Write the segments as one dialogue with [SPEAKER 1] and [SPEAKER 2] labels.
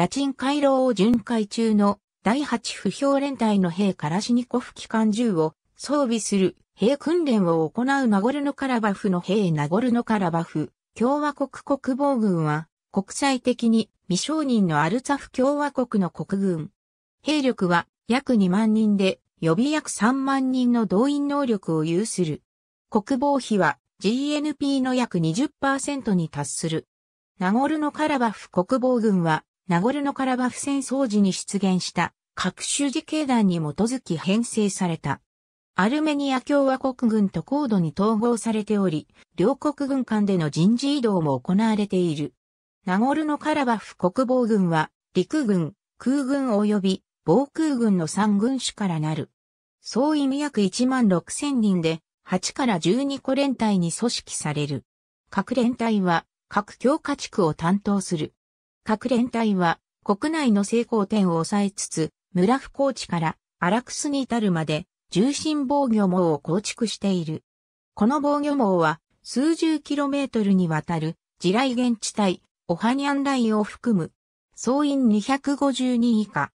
[SPEAKER 1] ラチン回廊を巡回中の第8不評連隊の兵カラシニコフ機関銃を装備する兵訓練を行うナゴルノカラバフの兵ナゴルノカラバフ共和国国防軍は国際的に未承認のアルツァフ共和国の国軍。兵力は約2万人で予備約3万人の動員能力を有する。国防費は GNP の約20%に達する。ナゴルノカラバフ国防軍はナゴルノカラバフ戦争時に出現した各種自警団に基づき編成された。アルメニア共和国軍と高度に統合されており、両国軍間での人事異動も行われている。ナゴルノカラバフ国防軍は、陸軍、空軍及び防空軍の3軍種からなる。総意味約1万6千人で、8から12個連隊に組織される。各連隊は、各強化地区を担当する。各連隊は国内の成功点を抑えつつ、村不高地から荒くすに至るまで重心防御網を構築している。この防御網は数十キロメートルにわたる地雷原地帯、オハニャンラインを含む、総員250人以下。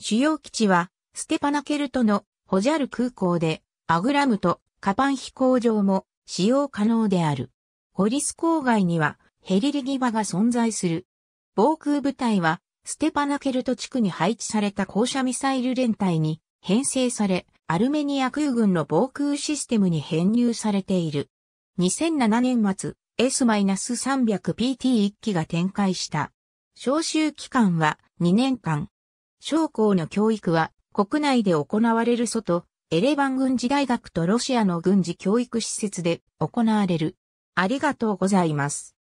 [SPEAKER 1] 主要基地は、ステパナケルトのホジャル空港で、アグラムとカパン飛行場も使用可能である。ホリス郊外にはヘリリギ場が存在する。防空部隊は、ステパナケルト地区に配置された高射ミサイル連隊に編成され、アルメニア空軍の防空システムに編入されている。2007年末、S-300PT1 機が展開した。招集期間は2年間。将校の教育は国内で行われる外、エレバン軍事大学とロシアの軍事教育施設で行われる。ありがとうございます。